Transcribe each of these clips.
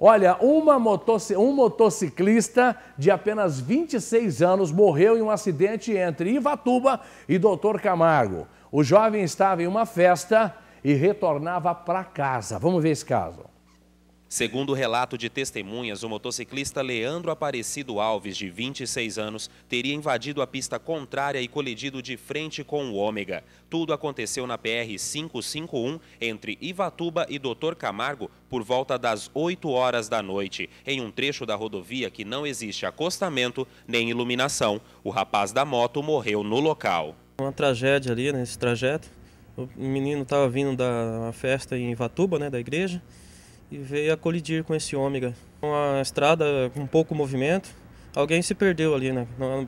Olha, uma um motociclista de apenas 26 anos morreu em um acidente entre Ivatuba e Doutor Camargo. O jovem estava em uma festa e retornava para casa. Vamos ver esse caso. Segundo o relato de testemunhas, o motociclista Leandro Aparecido Alves, de 26 anos, teria invadido a pista contrária e colidido de frente com o Ômega. Tudo aconteceu na PR-551, entre Ivatuba e Doutor Camargo, por volta das 8 horas da noite, em um trecho da rodovia que não existe acostamento nem iluminação. O rapaz da moto morreu no local. Uma tragédia ali nesse né, trajeto. O menino estava vindo da festa em Ivatuba, né, da igreja e veio a colidir com esse ômega. Uma estrada com pouco movimento, alguém se perdeu ali né?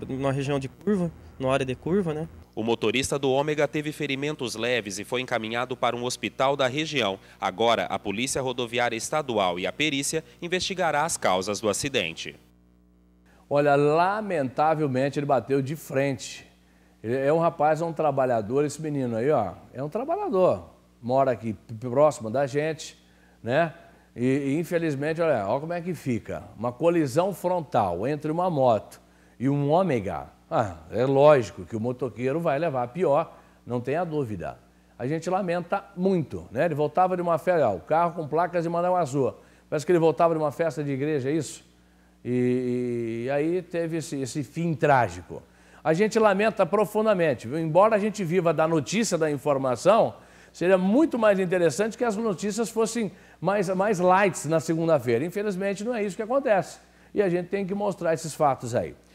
na, região de curva, na área de curva, né? O motorista do ômega teve ferimentos leves e foi encaminhado para um hospital da região. Agora, a Polícia Rodoviária Estadual e a perícia investigará as causas do acidente. Olha, lamentavelmente ele bateu de frente. Ele é um rapaz, é um trabalhador, esse menino aí, ó. É um trabalhador. Mora aqui próximo da gente, né? E, e infelizmente, olha, olha como é que fica. Uma colisão frontal entre uma moto e um ômega, ah, é lógico que o motoqueiro vai levar pior, não tenha dúvida. A gente lamenta muito, né? Ele voltava de uma festa, ah, o carro com placas de Azul. Parece que ele voltava de uma festa de igreja, é isso? E, e aí teve esse, esse fim trágico. A gente lamenta profundamente. Embora a gente viva da notícia, da informação, seria muito mais interessante que as notícias fossem mais, mais lights na segunda-feira. Infelizmente, não é isso que acontece. E a gente tem que mostrar esses fatos aí.